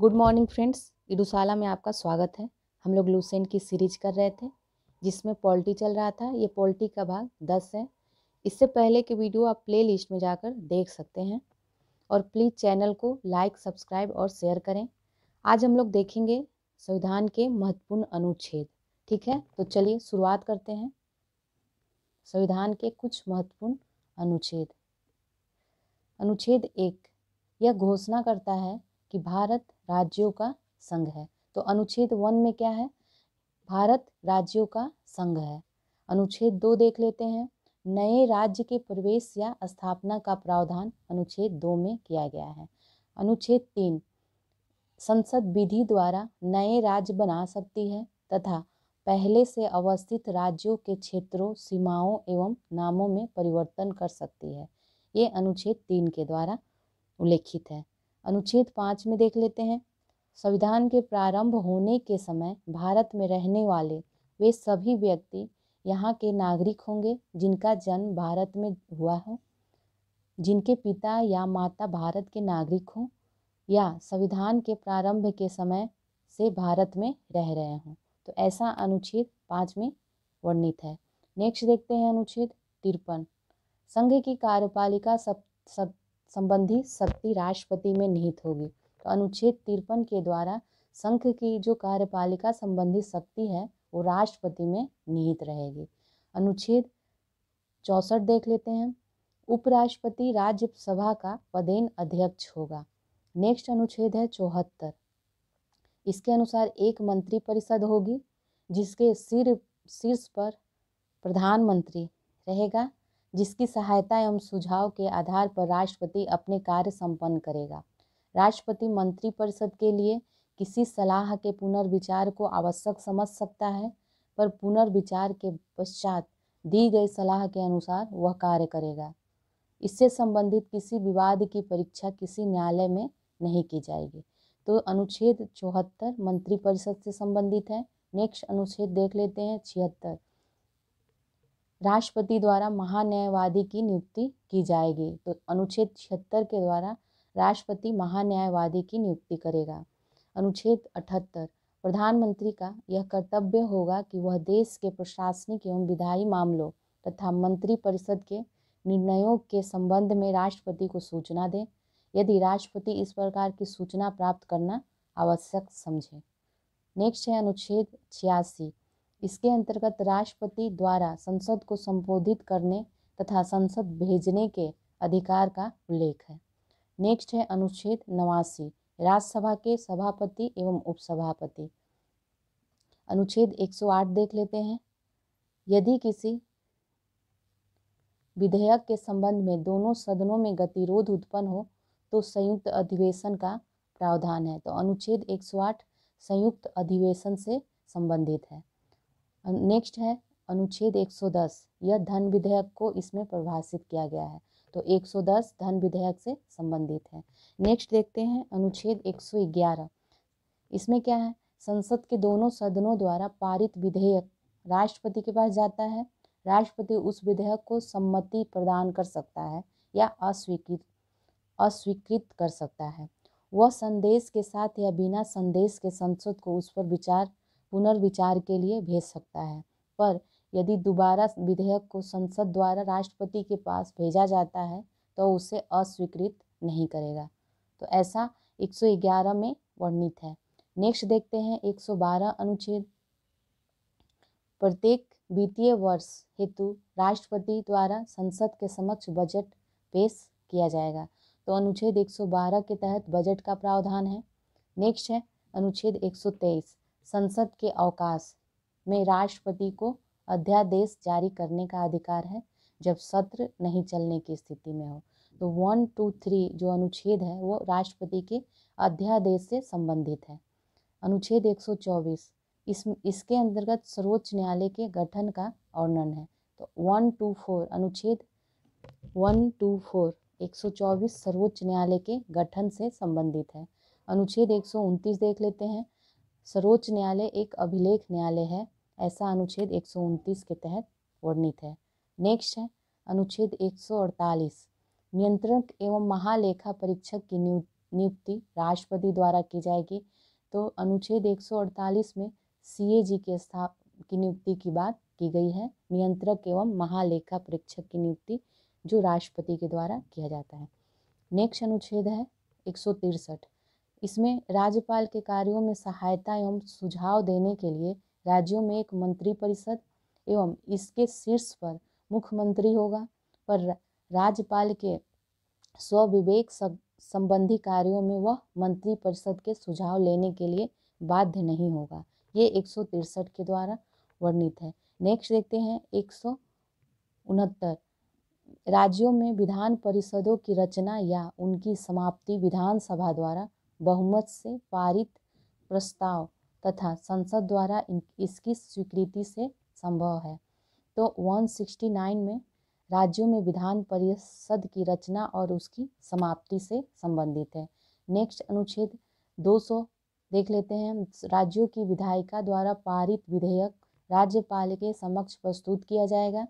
good morning friends इडुशाला में आपका स्वागत है हम लोग लूसेंट की सीरीज कर रहे थे जिसमें पोल्ट्री चल रहा था ये पोल्ट्री का भाग दस है इससे पहले के वीडियो आप प्ले लिस्ट में जाकर देख सकते हैं और प्लीज़ चैनल को लाइक सब्सक्राइब और शेयर करें आज हम लोग देखेंगे संविधान के महत्वपूर्ण अनुच्छेद ठीक है तो चलिए शुरुआत करते हैं संविधान के कुछ महत्वपूर्ण अनुच्छेद अनुच्छेद एक यह घोषणा करता है कि भारत राज्यों का संघ है तो अनुच्छेद वन में क्या है भारत राज्यों का संघ है अनुच्छेद दो देख लेते हैं नए राज्य के प्रवेश या स्थापना का प्रावधान अनुच्छेद दो में किया गया है अनुच्छेद तीन संसद विधि द्वारा नए राज्य बना सकती है तथा पहले से अवस्थित राज्यों के क्षेत्रों सीमाओं एवं नामों में परिवर्तन कर सकती है ये अनुच्छेद तीन के द्वारा उल्लेखित है अनुच्छेद पाँच में देख लेते हैं संविधान के प्रारंभ होने के समय भारत में रहने वाले वे सभी व्यक्ति यहाँ के नागरिक होंगे जिनका जन्म भारत में हुआ हो जिनके पिता या माता भारत के नागरिक हों या संविधान के प्रारंभ के समय से भारत में रह रहे हों तो ऐसा अनुच्छेद पाँच में वर्णित है नेक्स्ट देखते हैं अनुच्छेद तिरपन संघ की कार्यपालिका सब सब संबंधी शक्ति राष्ट्रपति में निहित होगी तो अनुच्छेद तिरपन के द्वारा संघ की जो कार्यपालिका संबंधी शक्ति है वो राष्ट्रपति में निहित रहेगी अनुच्छेद चौसठ देख लेते हैं उपराष्ट्रपति राज्यसभा का पदेन अध्यक्ष होगा नेक्स्ट अनुच्छेद है चौहत्तर इसके अनुसार एक मंत्री परिषद होगी जिसके सिर शीर्ष पर प्रधानमंत्री रहेगा जिसकी सहायता एवं सुझाव के आधार पर राष्ट्रपति अपने कार्य संपन्न करेगा राष्ट्रपति मंत्रिपरिषद के लिए किसी सलाह के पुनर्विचार को आवश्यक समझ सकता है पर पुनर्विचार के पश्चात दी गई सलाह के अनुसार वह कार्य करेगा इससे संबंधित किसी विवाद की परीक्षा किसी न्यायालय में नहीं की जाएगी तो अनुच्छेद चौहत्तर मंत्रिपरिषद से संबंधित है नेक्स्ट अनुच्छेद देख लेते हैं छिहत्तर राष्ट्रपति द्वारा महान्यायवादी की नियुक्ति की जाएगी तो अनुच्छेद छिहत्तर के द्वारा राष्ट्रपति महान्यायवादी की नियुक्ति करेगा अनुच्छेद अठहत्तर प्रधानमंत्री का यह कर्तव्य होगा कि वह देश के प्रशासनिक एवं विधायी मामलों तथा मंत्री परिषद के निर्णयों के संबंध में राष्ट्रपति को सूचना दें यदि राष्ट्रपति इस प्रकार की सूचना प्राप्त करना आवश्यक समझे नेक्स्ट है अनुच्छेद छियासी इसके अंतर्गत राष्ट्रपति द्वारा संसद को संबोधित करने तथा संसद भेजने के अधिकार का उल्लेख है नेक्स्ट है अनुच्छेद नवासी राज्यसभा के सभापति एवं उपसभापति अनुच्छेद 108 देख लेते हैं यदि किसी विधेयक के संबंध में दोनों सदनों में गतिरोध उत्पन्न हो तो संयुक्त अधिवेशन का प्रावधान है तो अनुच्छेद 108 संयुक्त अधिवेशन से संबंधित है नेक्स्ट है अनुच्छेद 110 यह धन विधेयक को इसमें परिभाषित किया गया है तो 110 धन विधेयक से संबंधित है नेक्स्ट देखते हैं अनुच्छेद 111 इसमें क्या है संसद के दोनों सदनों द्वारा पारित विधेयक राष्ट्रपति के पास जाता है राष्ट्रपति उस विधेयक को सम्मति प्रदान कर सकता है या अस्वीकृत अस्वीकृत कर सकता है वह संदेश के साथ या बिना संदेश के संसद को उस पर विचार पुनर्विचार के लिए भेज सकता है पर यदि दोबारा विधेयक को संसद द्वारा राष्ट्रपति के पास भेजा जाता है तो उसे अस्वीकृत नहीं करेगा तो ऐसा 111 में वर्णित है नेक्स्ट देखते हैं 112 अनुच्छेद प्रत्येक वित्तीय वर्ष हेतु राष्ट्रपति द्वारा संसद के समक्ष बजट पेश किया जाएगा तो अनुच्छेद 112 के तहत बजट का प्रावधान है नेक्स्ट है अनुच्छेद 123 संसद के अवकाश में राष्ट्रपति को अध्यादेश जारी करने का अधिकार है जब सत्र नहीं चलने की स्थिति में हो तो वन टू थ्री जो अनुच्छेद है वो राष्ट्रपति के अध्यादेश से संबंधित है अनुच्छेद एक सौ चौबीस इस इसके अंतर्गत सर्वोच्च न्यायालय के गठन का वर्णन है तो वन टू फोर अनुच्छेद वन टू फोर एक सौ चौबीस सर्वोच्च न्यायालय के गठन से संबंधित है अनुच्छेद एक सौ उनतीस देख लेते हैं सर्वोच्च न्यायालय एक अभिलेख न्यायालय है ऐसा अनुच्छेद एक के तहत वर्णित है नेक्स्ट है अनुच्छेद एक नियंत्रक एवं महालेखा परीक्षक की नियुक्ति राष्ट्रपति द्वारा की जाएगी तो अनुच्छेद 148 में जी के स्थाप की नियुक्ति की बात की गई है नियंत्रक एवं महालेखा परीक्षक की नियुक्ति जो राष्ट्रपति के द्वारा किया जाता है नेक्स्ट अनुच्छेद है एक इसमें राज्यपाल के कार्यों में सहायता एवं सुझाव देने के लिए राज्यों में एक मंत्रिपरिषद एवं इसके शीर्ष पर मुख्यमंत्री होगा पर राज्यपाल के स्वविवेक संबंधी कार्यों में वह मंत्रिपरिषद के सुझाव लेने के लिए बाध्य नहीं होगा ये एक के द्वारा वर्णित है नेक्स्ट देखते हैं एक राज्यों में विधान परिषदों की रचना या उनकी समाप्ति विधानसभा द्वारा बहुमत से पारित प्रस्ताव तथा संसद द्वारा इसकी स्वीकृति से संभव है तो 169 में राज्यों में विधान परिषद की रचना और उसकी समाप्ति से संबंधित है नेक्स्ट अनुच्छेद 200 देख लेते हैं राज्यों की विधायिका द्वारा पारित विधेयक राज्यपाल के समक्ष प्रस्तुत किया जाएगा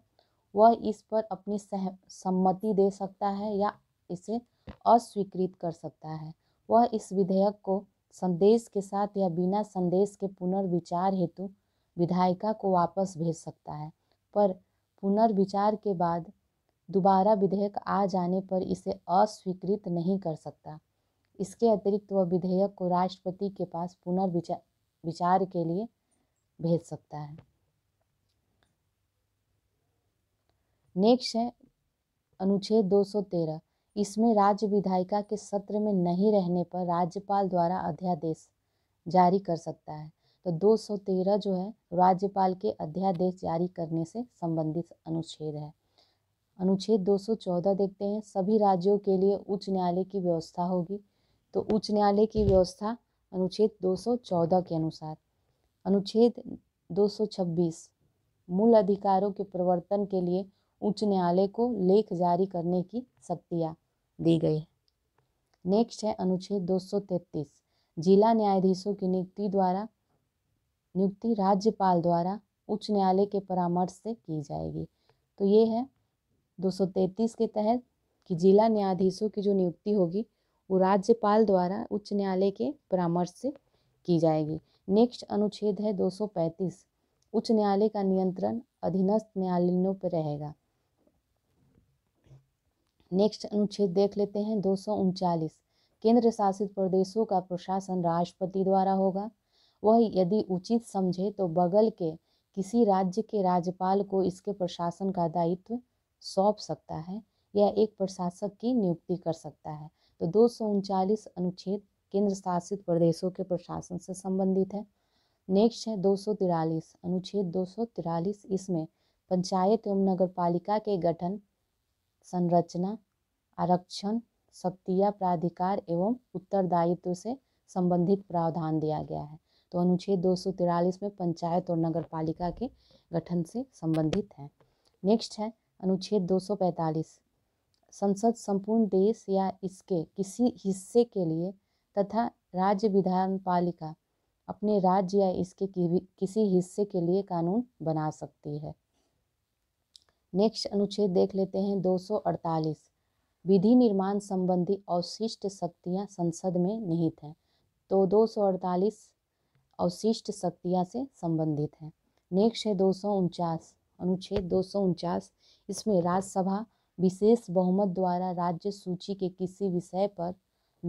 वह इस पर अपनी सहमति दे सकता है या इसे अस्वीकृत कर सकता है वह इस विधेयक को संदेश के साथ या बिना संदेश के पुनर्विचार हेतु विधायिका को वापस भेज सकता है पर पुनर्विचार के बाद दोबारा विधेयक आ जाने पर इसे अस्वीकृत नहीं कर सकता इसके अतिरिक्त वह विधेयक को राष्ट्रपति के पास पुनर्विचार विचार के लिए भेज सकता है नेक्स्ट है अनुच्छेद 213 इसमें राज्य विधायिका के सत्र में नहीं रहने पर राज्यपाल द्वारा अध्यादेश जारी कर सकता है तो 213 जो है राज्यपाल के अध्यादेश जारी करने से संबंधित अनुच्छेद है अनुच्छेद 214 देखते हैं सभी राज्यों के लिए उच्च न्यायालय की व्यवस्था होगी तो उच्च न्यायालय की व्यवस्था अनुच्छेद 214 के अनुसार अनुच्छेद 226 मूल अधिकारों के प्रवर्तन के लिए उच्च न्यायालय को लेख जारी करने की शक्तियाँ दी गई है नेक्स्ट है अनुच्छेद 233 जिला न्यायाधीशों की नियुक्ति द्वारा नियुक्ति राज्यपाल द्वारा उच्च न्यायालय के परामर्श से की जाएगी तो ये है 233 के तहत कि जिला न्यायाधीशों की जो नियुक्ति होगी वो राज्यपाल द्वारा उच्च न्यायालय के परामर्श से की जाएगी नेक्स्ट अनुच्छेद है 235 उच्च न्यायालय का नियंत्रण अधीनस्थ न्यायालयों पर रहेगा नेक्स्ट अनुच्छेद देख लेते हैं दो केंद्र शासित प्रदेशों का प्रशासन राष्ट्रपति द्वारा होगा वह यदि उचित समझे तो बगल के किसी राज्य के राज्यपाल को इसके प्रशासन का दायित्व सौंप सकता है या एक प्रशासक की नियुक्ति कर सकता है तो दो अनुच्छेद केंद्र शासित प्रदेशों के प्रशासन से संबंधित है नेक्स्ट है दो अनुच्छेद दो इसमें पंचायत एवं पालिका के गठन संरचना आरक्षण सक्रिय प्राधिकार एवं उत्तरदायित्व से संबंधित प्रावधान दिया गया है तो अनुच्छेद दो में पंचायत और नगर पालिका के गठन से संबंधित है नेक्स्ट है अनुच्छेद 245 संसद संपूर्ण देश या इसके किसी हिस्से के लिए तथा राज्य विधान पालिका अपने राज्य या इसके किसी हिस्से के लिए कानून बना सकती है नेक्स्ट अनुच्छेद देख लेते हैं 248 विधि निर्माण संबंधी अवशिष्ट शक्तियां संसद में निहित हैं तो 248 अवशिष्ट शक्तियां से संबंधित हैं नेक्स्ट है दो अनुच्छेद दो इसमें राज्यसभा विशेष बहुमत द्वारा राज्य सूची के किसी विषय पर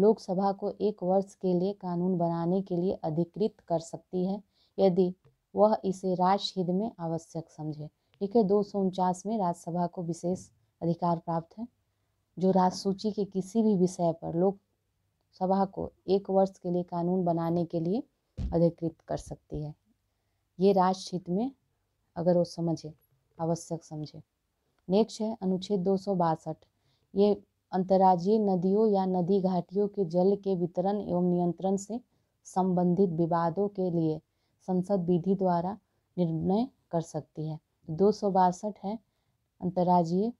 लोकसभा को एक वर्ष के लिए कानून बनाने के लिए अधिकृत कर सकती है यदि वह इसे राष्ट्रहित में आवश्यक समझे ठीक है दो सौ उनचास में राज्यसभा को विशेष अधिकार प्राप्त है जो राज सूची के किसी भी विषय पर लोकसभा सभा को एक वर्ष के लिए कानून बनाने के लिए अधिकृत कर सकती है ये राष्ट्र में अगर वो समझे आवश्यक समझे नेक्स्ट है अनुच्छेद दो सौ बासठ ये अंतर्राज्यीय नदियों या नदी घाटियों के जल के वितरण एवं नियंत्रण से संबंधित विवादों के लिए संसद विधि द्वारा निर्णय कर सकती है दो सौ बासठ है अंतर्राज्यीय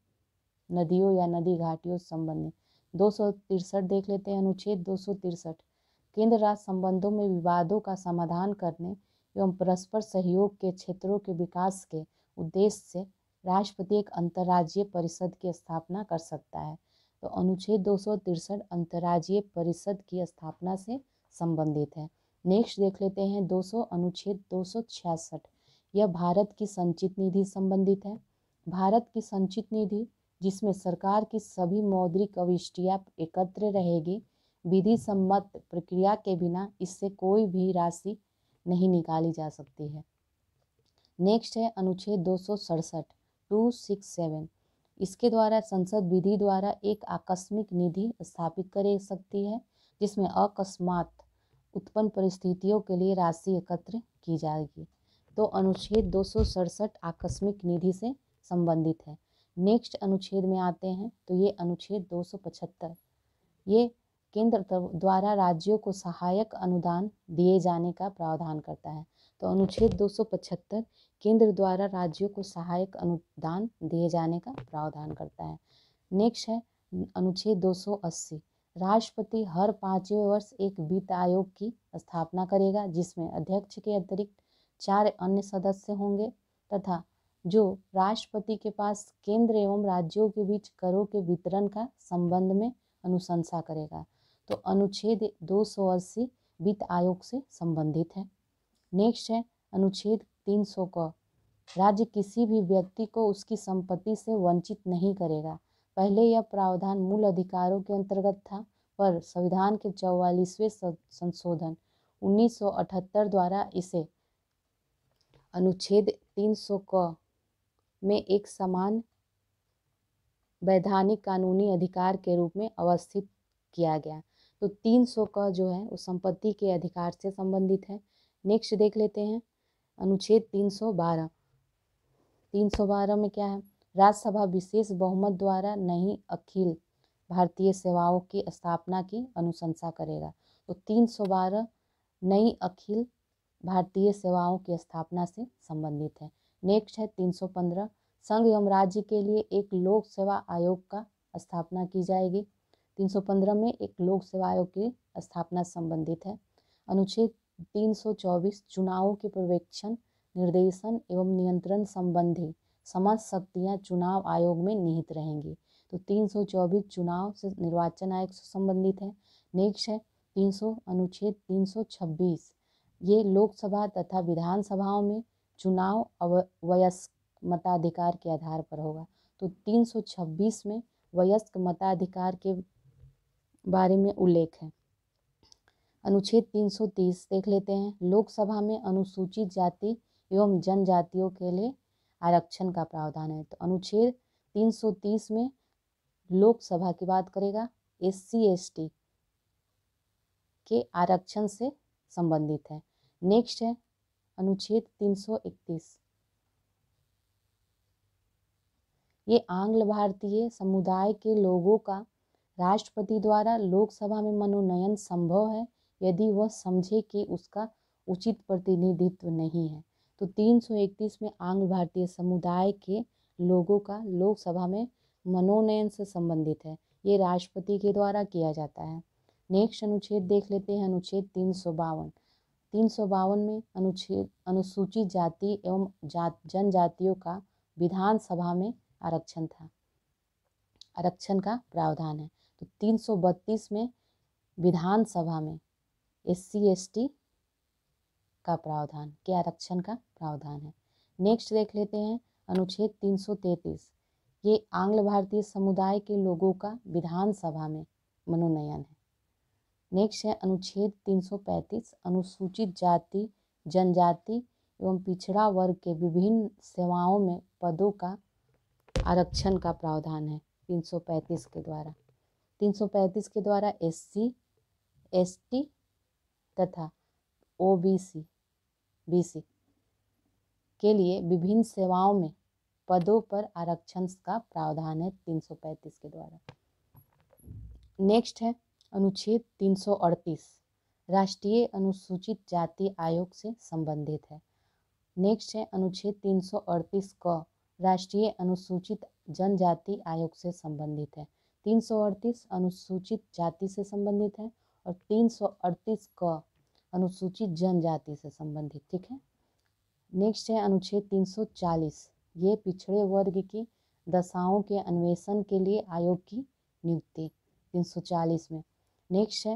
नदियों या नदी घाटियों से संबंधित दो सौ तिरसठ देख लेते हैं अनुच्छेद दो सौ तिरसठ केंद्र राज्य संबंधों में विवादों का समाधान करने एवं परस्पर सहयोग के क्षेत्रों के विकास के उद्देश्य से राष्ट्रपति एक अंतर्राज्यीय परिषद की स्थापना कर सकता है तो अनुच्छेद दो सौ तिरसठ अंतर्राज्यीय परिषद की स्थापना से संबंधित है नेक्स्ट देख लेते हैं दो सौ अनुच्छेद दो सौ छियासठ यह भारत की संचित निधि संबंधित है भारत की संचित निधि जिसमें सरकार की सभी मौद्रिक अविष्टियाँ एकत्र रहेगी विधि सम्मत प्रक्रिया के बिना इससे कोई भी राशि नहीं निकाली जा सकती है नेक्स्ट है अनुच्छेद दो सौ सड़सठ टू सिक्स सेवन इसके द्वारा संसद विधि द्वारा एक आकस्मिक निधि स्थापित कर सकती है जिसमें अकस्मात उत्पन्न परिस्थितियों के लिए राशि एकत्र की जाएगी तो अनुच्छेद दो आकस्मिक निधि से संबंधित है नेक्स्ट अनुच्छेद में आते हैं तो ये अनुच्छेद दो ये केंद्र द्वारा राज्यों को सहायक अनुदान दिए जाने का प्रावधान करता है तो अनुच्छेद 275 केंद्र द्वारा राज्यों को सहायक अनुदान दिए जाने का प्रावधान करता है नेक्स्ट है अनुच्छेद 280 राष्ट्रपति हर पाँचवें वर्ष एक वित्त आयोग की स्थापना करेगा जिसमें अध्यक्ष के अतिरिक्त चार अन्य सदस्य होंगे तथा जो राष्ट्रपति के पास केंद्र एवं राज्यों के बीच करों के वितरण का संबंध में अनुशंसा करेगा तो अनुच्छेद दो सौ अस्सी वित्त आयोग से संबंधित है नेक्स्ट है अनुच्छेद तीन सौ क राज्य किसी भी व्यक्ति को उसकी संपत्ति से वंचित नहीं करेगा पहले यह प्रावधान मूल अधिकारों के अंतर्गत था पर संविधान के चौवालीसवें संशोधन अठहत्तर द्वारा इसे अनुच्छेद 300 क में एक समान वैधानिक कानूनी अधिकार के रूप में अवस्थित किया गया तो 300 क जो है वो संपत्ति के अधिकार से संबंधित है नेक्स्ट देख लेते हैं अनुच्छेद 312 312 में क्या है राज्यसभा विशेष बहुमत द्वारा नहीं अखिल भारतीय सेवाओं की स्थापना की अनुशंसा करेगा तो 312 नई अखिल भारतीय सेवाओं की स्थापना से संबंधित है नेक्स्ट है 315 संघ एवं राज्य के लिए एक लोक सेवा आयोग का स्थापना की जाएगी 315 में एक लोक सेवा आयोग की स्थापना संबंधित है अनुच्छेद 324 चुनावों के पर्यवेक्षण निर्देशन एवं नियंत्रण संबंधी समस्त शक्तियाँ चुनाव आयोग में निहित रहेंगी तो 324 चुनाव से निर्वाचन आयोग से संबंधित है नेक्स्ट है 300 अनुच्छेद 326 ये लोकसभा तथा विधानसभाओं में चुनाव वयस्क मताधिकार के आधार पर होगा तो 326 में वयस्क मताधिकार के बारे में उल्लेख है अनुच्छेद 330 देख लेते हैं लोकसभा में अनुसूचित जाति एवं जनजातियों के लिए आरक्षण का प्रावधान है तो अनुच्छेद 330 में लोकसभा की बात करेगा एस सी के आरक्षण से संबंधित है नेक्स्ट है अनुच्छेद 331 ये आंग्ल भारतीय समुदाय के लोगों का राष्ट्रपति द्वारा लोकसभा में मनोनयन संभव है यदि वह समझे कि उसका उचित प्रतिनिधित्व नहीं है तो 331 में आंग्ल भारतीय समुदाय के लोगों का लोकसभा में मनोनयन से संबंधित है ये राष्ट्रपति के द्वारा किया जाता है नेक्स्ट अनुच्छेद देख लेते हैं अनुच्छेद तीन सौ बावन तीन सौ बावन में अनुच्छेद अनुसूचित जाति एवं जात जनजातियों का विधानसभा में आरक्षण था आरक्षण का प्रावधान है तो तीन सौ बत्तीस में विधानसभा में एस सी एस टी का प्रावधान के आरक्षण का प्रावधान है नेक्स्ट देख लेते हैं अनुच्छेद तीन सौ तैतीस ये आंग्ल भारतीय समुदाय के लोगों का विधानसभा में मनोनयन है नेक्स्ट है अनुच्छेद 335 अनुसूचित जाति जनजाति एवं पिछड़ा वर्ग के विभिन्न सेवाओं में पदों का आरक्षण का प्रावधान है 335 के द्वारा 335 के द्वारा एससी, एसटी तथा ओबीसी, बीसी के लिए विभिन्न सेवाओं में पदों पर आरक्षण का प्रावधान है 335 के द्वारा नेक्स्ट है अनुच्छेद 338 राष्ट्रीय अनुसूचित जाति आयोग से संबंधित है नेक्स्ट है अनुच्छेद 338 क राष्ट्रीय अनुसूचित जनजाति आयोग से संबंधित है 338 अनुसूचित जाति से संबंधित है और 338 क अनुसूचित जनजाति से संबंधित ठीक है नेक्स्ट है अनुच्छेद 340 ये पिछड़े वर्ग की दशाओं के अन्वेषण के लिए आयोग की नियुक्ति 340 में नेक्स्ट है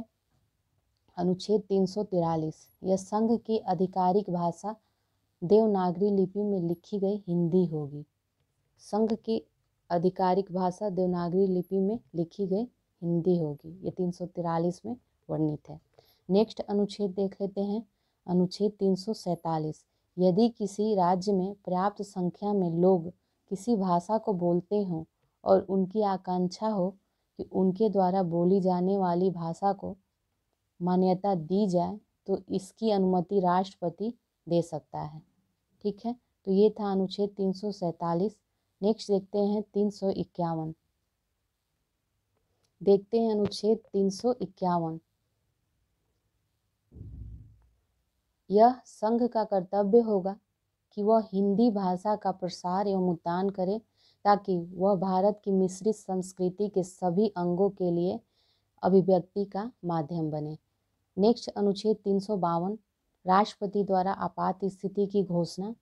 अनुच्छेद तीन सौ तिरालीस यह संघ की आधिकारिक भाषा देवनागरी लिपि में लिखी गई हिंदी होगी संघ की आधिकारिक भाषा देवनागरी लिपि में लिखी गई हिंदी होगी ये तीन सौ तिरालीस में वर्णित है नेक्स्ट अनुच्छेद देख लेते हैं अनुच्छेद तीन सौ सैंतालीस यदि किसी राज्य में पर्याप्त संख्या में लोग किसी भाषा को बोलते हों और उनकी आकांक्षा हो कि उनके द्वारा बोली जाने वाली भाषा को मान्यता दी जाए तो इसकी अनुमति राष्ट्रपति दे सकता है ठीक है तो ये था अनुच्छेद तीन नेक्स्ट देखते हैं तीन सौ इक्यावन देखते हैं अनुच्छेद तीन सौ इक्यावन यह संघ का कर्तव्य होगा कि वह हिंदी भाषा का प्रसार एवं उत्थान करे ताकि वह भारत की मिश्रित संस्कृति के सभी अंगों के लिए अभिव्यक्ति का माध्यम बने नेक्स्ट अनुच्छेद तीन राष्ट्रपति द्वारा आपात स्थिति की घोषणा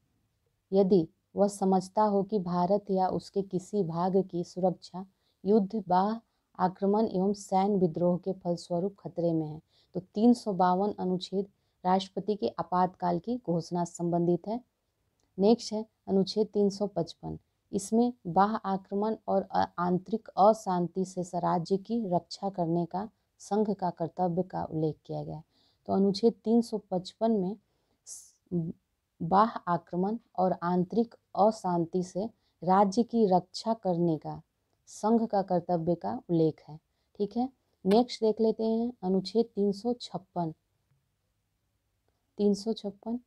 यदि वह समझता हो कि भारत या उसके किसी भाग की सुरक्षा युद्ध बाह आक्रमण एवं सैन्य विद्रोह के फलस्वरूप खतरे में है तो तीन अनुच्छेद राष्ट्रपति के आपातकाल की घोषणा संबंधित है नेक्स्ट है अनुच्छेद तीन इसमें बाह आक्रमण और आंतरिक अशांति से स्वराज्य की रक्षा करने का संघ का कर्तव्य का उल्लेख किया गया है तो अनुच्छेद 355 में बाह आक्रमण और आंतरिक अशांति से राज्य की रक्षा करने का संघ का कर्तव्य का उल्लेख है ठीक है नेक्स्ट देख लेते हैं अनुच्छेद तीन सौ छप्पन तीन सौ छप्पन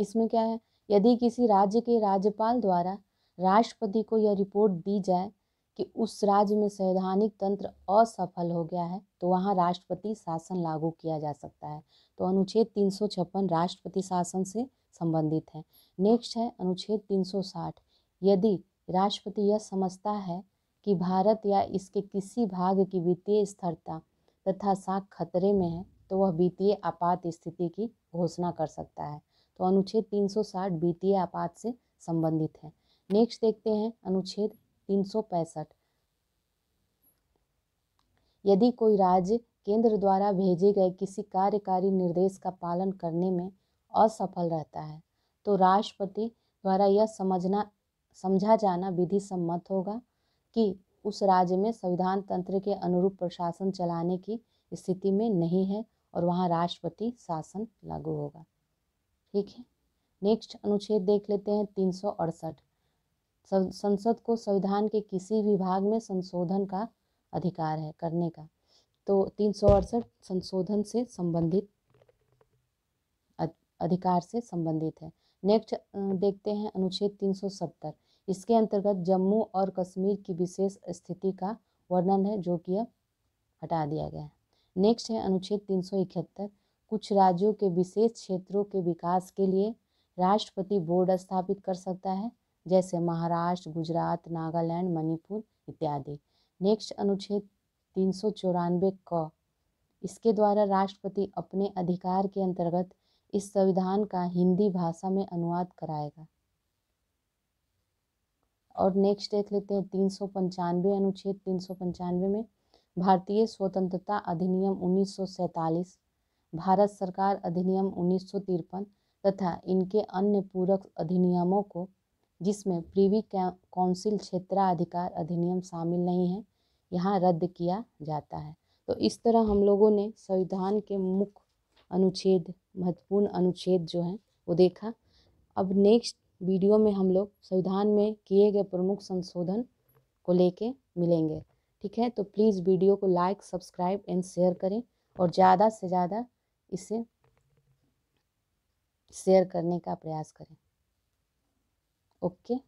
इसमें क्या है यदि किसी राज्य के राज्यपाल द्वारा राष्ट्रपति को यह रिपोर्ट दी जाए कि उस राज्य में संवैधानिक तंत्र असफल हो गया है तो वहाँ राष्ट्रपति शासन लागू किया जा सकता है तो अनुच्छेद तीन राष्ट्रपति शासन से संबंधित है नेक्स्ट है अनुच्छेद 360 यदि राष्ट्रपति यह समझता है कि भारत या इसके किसी भाग की वित्तीय स्थिरता तथा साख खतरे में है तो वह वित्तीय आपात स्थिति की घोषणा कर सकता है तो अनुच्छेद 360 वित्तीय आपात से संबंधित है नेक्स्ट देखते हैं अनुच्छेद 365 यदि कोई राज्य केंद्र द्वारा भेजे गए किसी कार्यकारी निर्देश का पालन करने में असफल रहता है तो राष्ट्रपति द्वारा यह समझना समझा जाना विधि सम्मत होगा कि उस राज्य में संविधान तंत्र के अनुरूप प्रशासन चलाने की स्थिति में नहीं है और वहाँ राष्ट्रपति शासन लागू होगा ठीक है नेक्स्ट अनुच्छेद देख लेते हैं तीन सौ अड़सठ संसद को संविधान के किसी विभाग में संशोधन का अधिकार है करने का तो तीन सौ अड़सठ संशोधन से संबंधित अधिकार से संबंधित है नेक्स्ट देखते हैं अनुच्छेद 370 इसके अंतर्गत जम्मू और कश्मीर की विशेष स्थिति का वर्णन है जो कि अब हटा दिया गया है नेक्स्ट है अनुच्छेद इकहत्तर कुछ राज्यों के विशेष क्षेत्रों के विकास के लिए राष्ट्रपति बोर्ड स्थापित कर सकता है जैसे महाराष्ट्र गुजरात नागालैंड मणिपुर इत्यादि नेक्स्ट अनुच्छेद तीन सौ चौरानवे क इसके द्वारा राष्ट्रपति अपने अधिकार के अंतर्गत इस संविधान का हिंदी भाषा में अनुवाद कराएगा और नेक्स्ट देख लेते हैं तीन सौ पंचानवे अनुच्छेद तीन सौ पंचानवे में भारतीय स्वतंत्रता अधिनियम उन्नीस सौ सैंतालीस भारत सरकार अधिनियम उन्नीस तथा इनके अन्य पूरक अधिनियमों को जिसमें प्रीवी काउंसिल क्षेत्राधिकार अधिनियम शामिल नहीं है यहाँ रद्द किया जाता है तो इस तरह हम लोगों ने संविधान के मुख्य अनुच्छेद महत्वपूर्ण अनुच्छेद जो हैं वो देखा अब नेक्स्ट वीडियो में हम लोग संविधान में किए गए प्रमुख संशोधन को लेके मिलेंगे ठीक है तो प्लीज़ वीडियो को लाइक सब्सक्राइब एंड शेयर करें और ज़्यादा से ज़्यादा इसे शेयर करने का प्रयास करें ओके